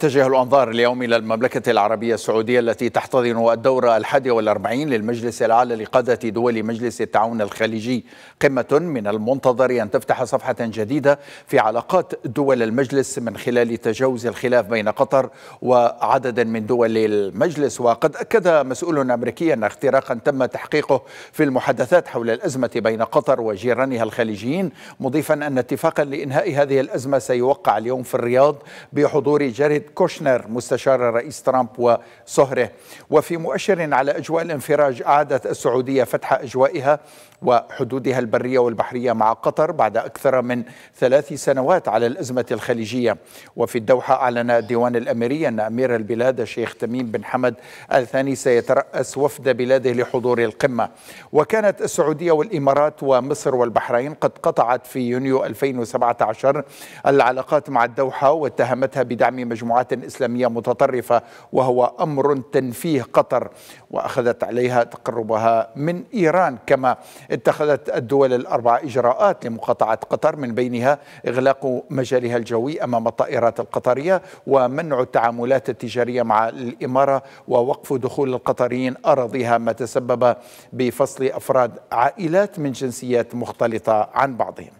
تتجه الأنظار اليوم إلى المملكة العربية السعودية التي تحتضن الدورة الحادية والأربعين للمجلس الأعلى لقادة دول مجلس التعاون الخليجي قمة من المنتظر أن تفتح صفحة جديدة في علاقات دول المجلس من خلال تجاوز الخلاف بين قطر وعدد من دول المجلس وقد أكد مسؤول أمريكي أن اختراقا تم تحقيقه في المحادثات حول الأزمة بين قطر وجيرانها الخليجيين مضيفا أن اتفاقا لإنهاء هذه الأزمة سيوقع اليوم في الرياض بحضور جارد كوشنر مستشار الرئيس ترامب وصهره وفي مؤشر على أجواء الانفراج أعادت السعودية فتح أجوائها وحدودها البرية والبحرية مع قطر بعد أكثر من ثلاث سنوات على الأزمة الخليجية وفي الدوحة أعلن الديوان الأميري أن أمير البلاد الشيخ تميم بن حمد الثاني سيترأس وفد بلاده لحضور القمة وكانت السعودية والإمارات ومصر والبحرين قد قطعت في يونيو 2017 العلاقات مع الدوحة واتهمتها بدعم مجموعة مجموعات إسلامية متطرفة وهو أمر تنفيه قطر وأخذت عليها تقربها من إيران كما اتخذت الدول الأربع إجراءات لمقاطعة قطر من بينها إغلاق مجالها الجوي أمام الطائرات القطرية ومنع التعاملات التجارية مع الإمارة ووقف دخول القطريين أراضيها ما تسبب بفصل أفراد عائلات من جنسيات مختلطة عن بعضهم